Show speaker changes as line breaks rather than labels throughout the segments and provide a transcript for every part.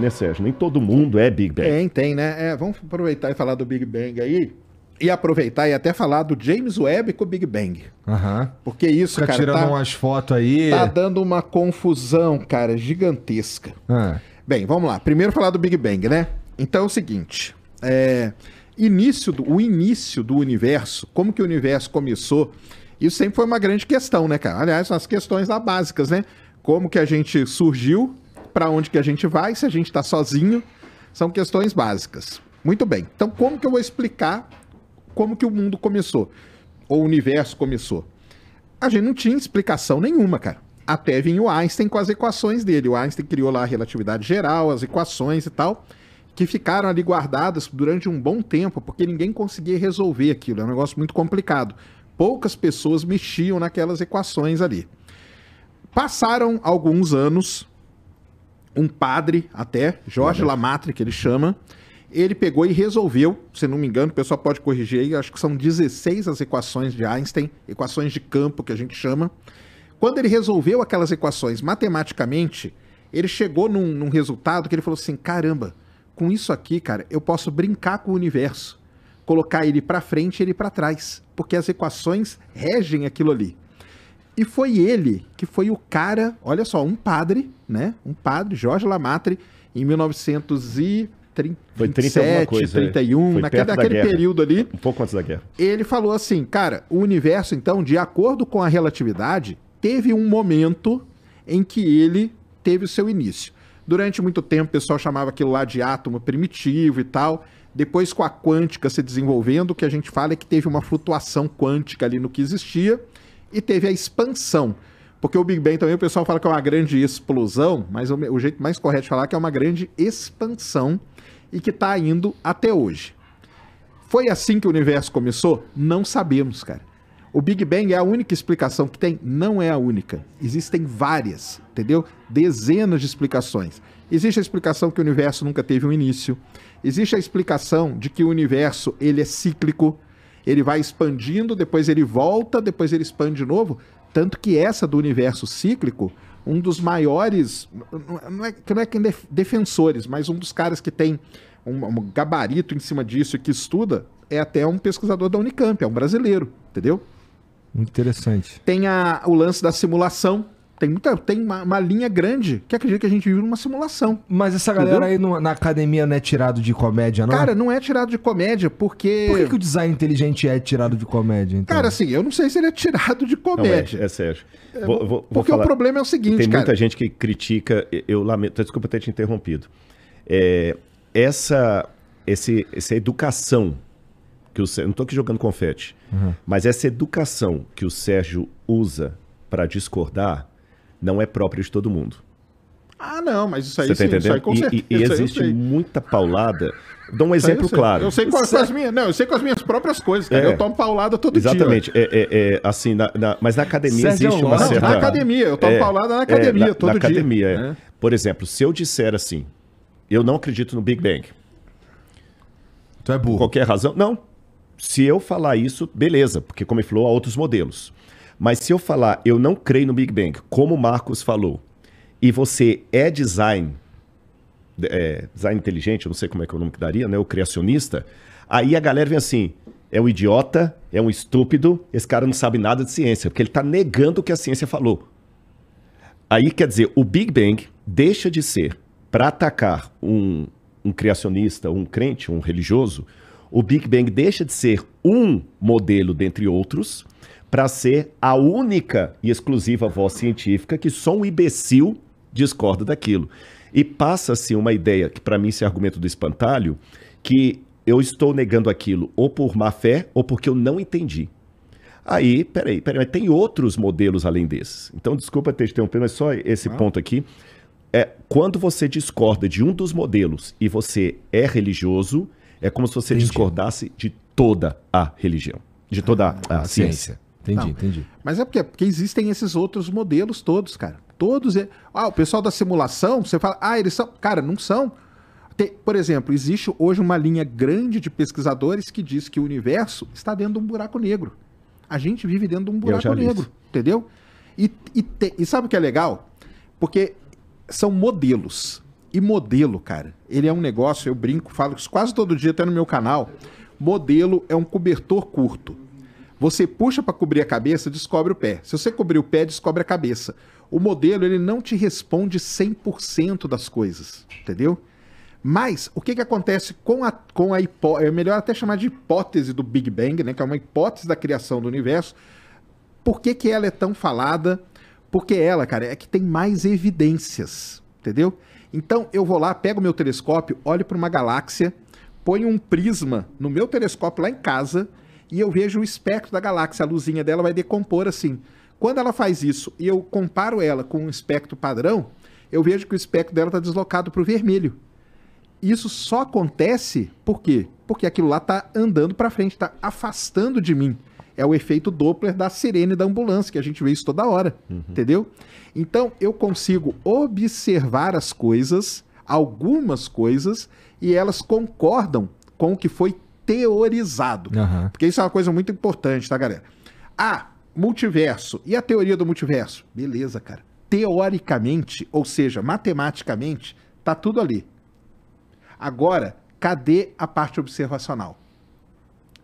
né, Sérgio? Nem todo mundo é Big Bang.
Tem, tem, né? É, vamos aproveitar e falar do Big Bang aí. E aproveitar e até falar do James Webb com o Big Bang. Uhum. Porque isso, Fica cara. tirando tá, umas fotos aí. Tá dando uma confusão, cara, gigantesca. É. Bem, vamos lá. Primeiro falar do Big Bang, né? Então é o seguinte. É, início do, o início do universo, como que o universo começou, isso sempre foi uma grande questão, né, cara? Aliás, são as questões lá básicas, né? Como que a gente surgiu, para onde que a gente vai, se a gente está sozinho, são questões básicas. Muito bem. Então, como que eu vou explicar como que o mundo começou? Ou o universo começou? A gente não tinha explicação nenhuma, cara. Até vinha o Einstein com as equações dele. O Einstein criou lá a relatividade geral, as equações e tal, que ficaram ali guardadas durante um bom tempo, porque ninguém conseguia resolver aquilo. É um negócio muito complicado. Poucas pessoas mexiam naquelas equações ali. Passaram alguns anos, um padre até, Jorge uhum. Lamatre, que ele chama, ele pegou e resolveu, se não me engano, o pessoal pode corrigir aí, acho que são 16 as equações de Einstein, equações de campo que a gente chama. Quando ele resolveu aquelas equações matematicamente, ele chegou num, num resultado que ele falou assim: caramba, com isso aqui, cara, eu posso brincar com o universo, colocar ele para frente e ele para trás, porque as equações regem aquilo ali. E foi ele que foi o cara, olha só, um padre, né? Um padre, Jorge Lamatre, em 1937 31, é. naquele, naquele período ali.
Um pouco antes da guerra.
Ele falou assim, cara, o universo, então, de acordo com a relatividade, teve um momento em que ele teve o seu início. Durante muito tempo, o pessoal chamava aquilo lá de átomo primitivo e tal. Depois, com a quântica se desenvolvendo, o que a gente fala é que teve uma flutuação quântica ali no que existia e teve a expansão. Porque o Big Bang também, o pessoal fala que é uma grande explosão, mas o, o jeito mais correto de falar é que é uma grande expansão e que está indo até hoje. Foi assim que o universo começou? Não sabemos, cara. O Big Bang é a única explicação que tem? Não é a única. Existem várias, entendeu? Dezenas de explicações. Existe a explicação que o universo nunca teve um início. Existe a explicação de que o universo ele é cíclico ele vai expandindo, depois ele volta, depois ele expande de novo. Tanto que essa do universo cíclico, um dos maiores, não é, não é, é defensores, mas um dos caras que tem um, um gabarito em cima disso e que estuda, é até um pesquisador da Unicamp, é um brasileiro, entendeu? Muito
interessante.
Tem a, o lance da simulação, tem, muita, tem uma, uma linha grande que acredita que a gente vive numa simulação. Mas essa galera aí
no, na academia não é tirado de comédia, não? Cara,
não é tirado de comédia porque. Por que, que o
design inteligente é tirado de comédia? Então? Cara, assim, eu não sei se ele é tirado de comédia.
Não, é, é sério. É, vou, vou, vou porque falar. o problema é o seguinte. Tem muita gente que critica. Eu lamento. Desculpa ter te interrompido. É, essa, esse, essa educação que o Sérgio, não estou aqui jogando confete, uhum. mas essa educação que o Sérgio usa para discordar não é próprio de todo mundo.
Ah, não, mas isso aí, Você tá sim, entendendo? isso aí, E, e existe
muita paulada. Dou um exemplo eu claro. Eu sei com as, as,
minhas, não, eu sei com as minhas próprias coisas, cara. É. Eu tomo paulada todo Exatamente.
dia. Exatamente. É, é, é, assim, na, na, mas na academia Sérgio existe uma não, certa. Na academia, eu tomo é, paulada na é, academia na, todo dia. Na academia, né? Por exemplo, se eu disser assim, eu não acredito no Big Bang. Tu é burro. Por qualquer razão. Não. Se eu falar isso, beleza, porque como ele falou, há outros modelos. Mas se eu falar, eu não creio no Big Bang, como o Marcos falou, e você é design, é, design inteligente, eu não sei como é que é o nome que daria, né? O criacionista, aí a galera vem assim, é um idiota, é um estúpido, esse cara não sabe nada de ciência, porque ele está negando o que a ciência falou. Aí quer dizer, o Big Bang deixa de ser para atacar um, um criacionista, um crente, um religioso, o Big Bang deixa de ser um modelo dentre outros para ser a única e exclusiva voz científica que só um imbecil discorda daquilo. E passa-se uma ideia, que para mim esse argumento do espantalho, que eu estou negando aquilo ou por má fé ou porque eu não entendi. Aí, peraí, peraí, mas tem outros modelos além desses. Então, desculpa ter interrompido, mas só esse ah. ponto aqui. É, quando você discorda de um dos modelos e você é religioso, é como se você Entendi. discordasse de toda a religião, de toda ah, a, a, ciência. ciência. Entendi, então, entendi. Mas é porque, porque existem esses
outros modelos todos, cara. Todos. Ah, o pessoal da simulação, você fala, ah, eles são. Cara, não são. Tem, por exemplo, existe hoje uma linha grande de pesquisadores que diz que o universo está dentro de um buraco negro. A gente vive dentro de um buraco negro, entendeu? E, e, te, e sabe o que é legal? Porque são modelos. E modelo, cara, ele é um negócio, eu brinco, falo isso quase todo dia, até no meu canal. Modelo é um cobertor curto. Você puxa para cobrir a cabeça, descobre o pé. Se você cobrir o pé, descobre a cabeça. O modelo ele não te responde 100% das coisas, entendeu? Mas o que, que acontece com a, com a hipótese, é melhor até chamar de hipótese do Big Bang, né, que é uma hipótese da criação do universo. Por que, que ela é tão falada? Porque ela, cara, é que tem mais evidências, entendeu? Então eu vou lá, pego meu telescópio, olho para uma galáxia, ponho um prisma no meu telescópio lá em casa e eu vejo o espectro da galáxia, a luzinha dela vai decompor assim. Quando ela faz isso e eu comparo ela com um espectro padrão, eu vejo que o espectro dela está deslocado para o vermelho. Isso só acontece por quê? Porque aquilo lá está andando para frente, está afastando de mim. É o efeito Doppler da sirene da ambulância, que a gente vê isso toda hora, uhum. entendeu? Então eu consigo observar as coisas, algumas coisas, e elas concordam com o que foi teorizado. Uhum. Porque isso é uma coisa muito importante, tá, galera? Ah, multiverso. E a teoria do multiverso? Beleza, cara. Teoricamente, ou seja, matematicamente, tá tudo ali. Agora, cadê a parte observacional?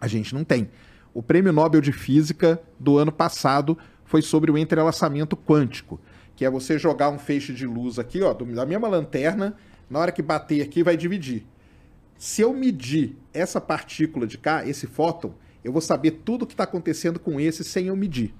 A gente não tem. O Prêmio Nobel de Física do ano passado foi sobre o entrelaçamento quântico, que é você jogar um feixe de luz aqui, ó, da mesma lanterna, na hora que bater aqui vai dividir. Se eu medir essa partícula de cá, esse fóton, eu vou saber tudo o que está acontecendo com esse sem eu medir.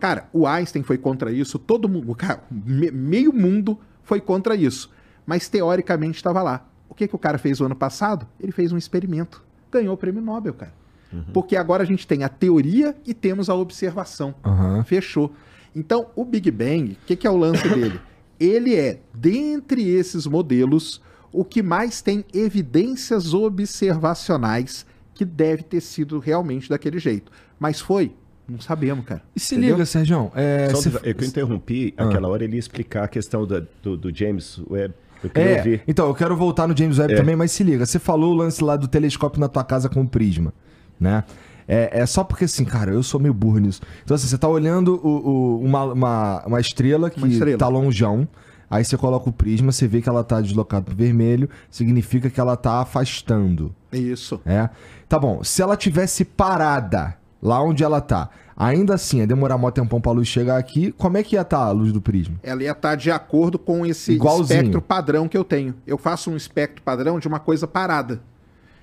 Cara, o Einstein foi contra isso, todo mundo, cara, meio mundo foi contra isso. Mas teoricamente estava lá. O que, que o cara fez o ano passado? Ele fez um experimento. Ganhou o prêmio Nobel, cara. Uhum. Porque agora a gente tem a teoria e temos a observação. Uhum. Fechou. Então, o Big Bang, o que, que é o lance dele? Ele é, dentre esses modelos, o que mais tem evidências observacionais que deve ter sido realmente daquele jeito. Mas foi? Não sabemos, cara. E se Entendeu? liga, Sérgio. É, se...
Eu que eu interrompi, ah. aquela hora ele ia explicar a questão do, do James Webb. Eu é, ouvir. Então, eu
quero voltar no James Webb é. também, mas se liga, você falou o lance lá do telescópio na tua casa com o prisma, né? É, é só porque assim, cara, eu sou meio burro nisso. Então, assim, você tá olhando o, o, uma, uma, uma, estrela que uma estrela. tá longeão. Aí você coloca o prisma, você vê que ela tá deslocada pro vermelho, significa que ela tá afastando. Isso. É. Tá bom. Se ela tivesse parada lá onde ela tá, ainda assim ia demorar mó tempão pra luz chegar aqui, como é que ia estar tá a luz do prisma?
Ela ia estar tá de acordo com esse Igualzinho. espectro padrão que eu tenho. Eu faço um espectro padrão de uma coisa parada.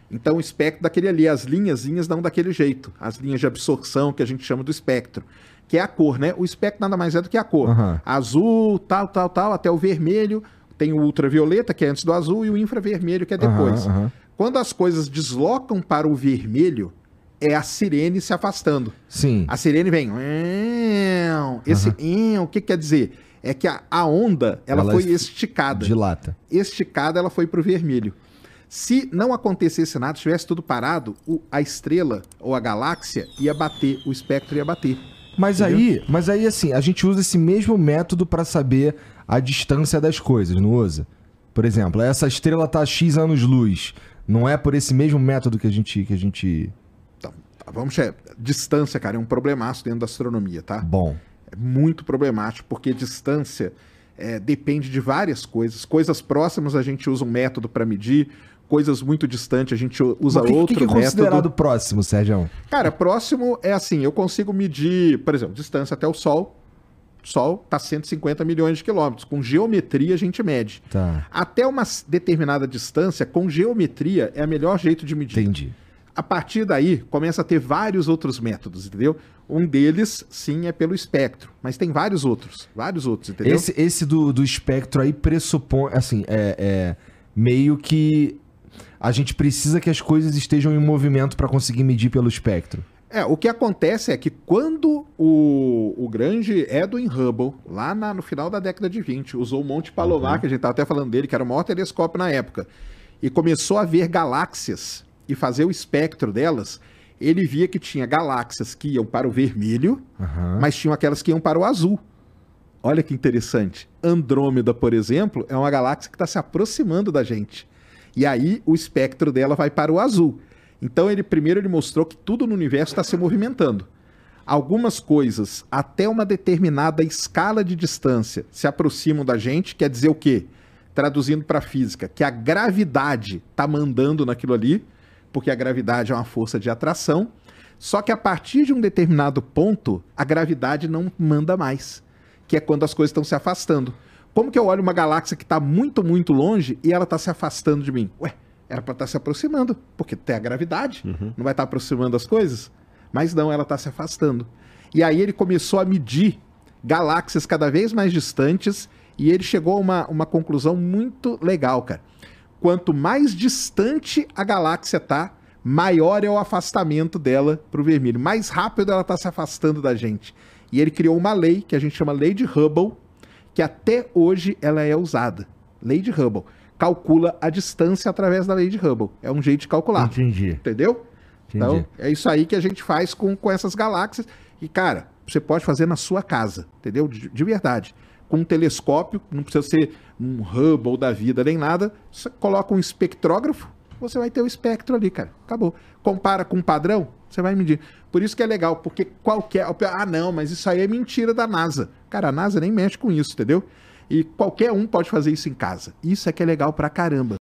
Então o espectro daquele ali, as linhazinhas não daquele jeito, as linhas de absorção que a gente chama do espectro que é a cor, né? O espectro nada mais é do que a cor. Uhum. Azul, tal, tal, tal, até o vermelho. Tem o ultravioleta, que é antes do azul, e o infravermelho, que é depois. Uhum, uhum. Quando as coisas deslocam para o vermelho, é a sirene se afastando. Sim. A sirene vem. Esse uhum. o que quer dizer? É que a, a onda ela, ela, foi esticada. Dilata. Esticada, ela foi para o vermelho. Se não acontecesse nada, tivesse tudo parado, o, a estrela ou a galáxia ia bater, o espectro ia bater. Mas aí,
mas aí assim, a gente usa esse mesmo método para saber a distância das coisas, não usa? Por exemplo, essa estrela tá a x anos luz. Não é por esse mesmo método que a gente que a gente
tá, tá, Vamos chegar. Distância, cara, é um problemaço dentro da astronomia, tá? Bom. É muito problemático porque distância é, depende de várias coisas. Coisas próximas a gente usa um método para medir, coisas muito distantes, a gente usa que, outro que, que é método. O
próximo, Sérgio?
Cara, próximo é assim, eu consigo medir, por exemplo, distância até o Sol. O Sol está 150 milhões de quilômetros. Com geometria a gente mede. Tá. Até uma determinada distância, com geometria é o melhor jeito de medir. Entendi. A partir daí, começa a ter vários outros métodos, entendeu? Um deles, sim, é pelo espectro, mas tem vários outros, vários outros, entendeu? Esse,
esse do, do espectro aí pressupõe, assim, é, é meio que a gente precisa que as coisas estejam em movimento para conseguir medir pelo
espectro. É, o que acontece é que quando o, o grande Edwin é Hubble, lá na, no final da década de 20, usou o Monte Palomar, uhum. que a gente estava tá até falando dele, que era o maior telescópio na época, e começou a ver galáxias e fazer o espectro delas, ele via que tinha galáxias que iam para o vermelho, uhum. mas tinham aquelas que iam para o azul. Olha que interessante. Andrômeda, por exemplo, é uma galáxia que está se aproximando da gente. E aí o espectro dela vai para o azul. Então ele primeiro ele mostrou que tudo no universo está se movimentando. Algumas coisas até uma determinada escala de distância se aproximam da gente, quer dizer o quê? Traduzindo para física, que a gravidade está mandando naquilo ali, porque a gravidade é uma força de atração. Só que a partir de um determinado ponto, a gravidade não manda mais, que é quando as coisas estão se afastando. Como que eu olho uma galáxia que está muito, muito longe e ela está se afastando de mim? Ué, era para estar tá se aproximando, porque tem a gravidade, uhum. não vai estar tá aproximando as coisas? Mas não, ela está se afastando. E aí ele começou a medir galáxias cada vez mais distantes e ele chegou a uma, uma conclusão muito legal, cara. Quanto mais distante a galáxia está, maior é o afastamento dela para o vermelho. Mais rápido ela está se afastando da gente. E ele criou uma lei que a gente chama Lei de Hubble, que até hoje ela é usada. Lei de Hubble. Calcula a distância através da lei de Hubble. É um jeito de calcular. Entendi. Entendeu? Entendi. Então, é isso aí que a gente faz com, com essas galáxias. E, cara, você pode fazer na sua casa, entendeu? De, de verdade. Com um telescópio, não precisa ser um Hubble da vida nem nada. Você coloca um espectrógrafo, você vai ter o espectro ali, cara. Acabou. Compara com um padrão, você vai medir. Por isso que é legal, porque qualquer. Ah, não, mas isso aí é mentira da NASA. Cara, a NASA nem mexe com isso, entendeu? E qualquer um pode fazer isso em casa. Isso é que é legal pra caramba.